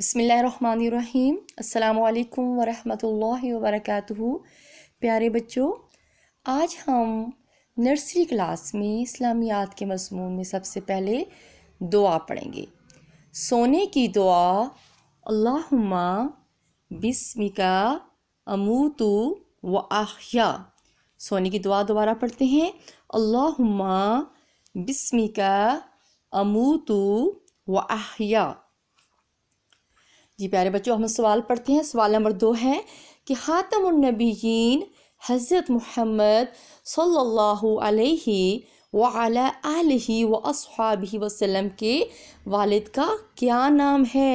بسم اللہ الرحمن الرحیم السلام علیکم ورحمۃ اللہ وبرکاتہ پیارے بچوں آج ہم نرسری کلاس میں اسلامیات کے مضمون میں سب سے پہلے دعا پڑھیں گے سونے کی دعا اللہم بسم کا اموتو و آخیا سونے کی دعا دوبارہ پڑھتے ہیں اللہم بسم کا اموتو و آخیا جی پیارے بچوں ہم سوال پڑھتے ہیں سوال نمبر دو ہے کہ خاتم النبیین حضرت محمد صلی اللہ علیہ وعلی علیہ و اصحابہ وسلم کے والد کا کیا نام ہے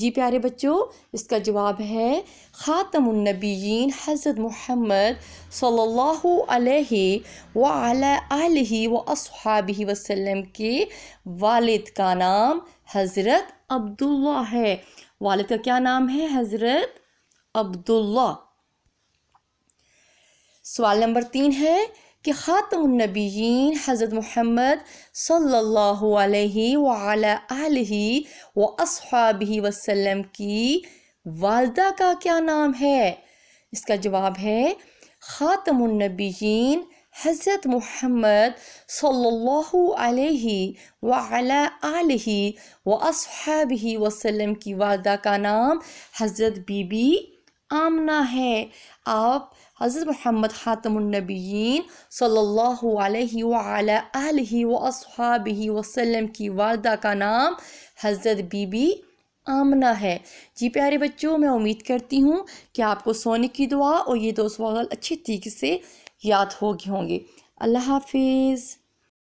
جی پیارے بچوں اس کا جواب ہے خاتم النبیین حضرت محمد صلی اللہ علیہ وعلی آلہ علیہ و اصحابہ وسلم کے والد کا نام حضرت عبداللہ ہے والد کا کیا نام ہے حضرت عبداللہ سوال نمبر تین ہے کہ خاتم النبیین حضرت محمد صلی اللہ علیہ ولی و اصحابہ وسلم کی والدہ کا کیا نام ہے اس کا جواب ہے خاتم النبی حضرت محمد صلی اللہ علیہ وعلا علی علیہ و عصابی وسلم کی والدہ کا نام حضرت بی بی آمنہ ہے آپ حضرت محمد خاتم النبیین صلی اللہ علیہ وعلا علی علیہ و الحاب و کی والدہ کا نام حضرت بی بی آمنہ ہے جی پیارے بچوں میں امید کرتی ہوں کہ آپ کو سونے کی دعا اور یہ دو سوال اچھے طریقے سے یاد ہوگی ہوں گی اللہ حافظ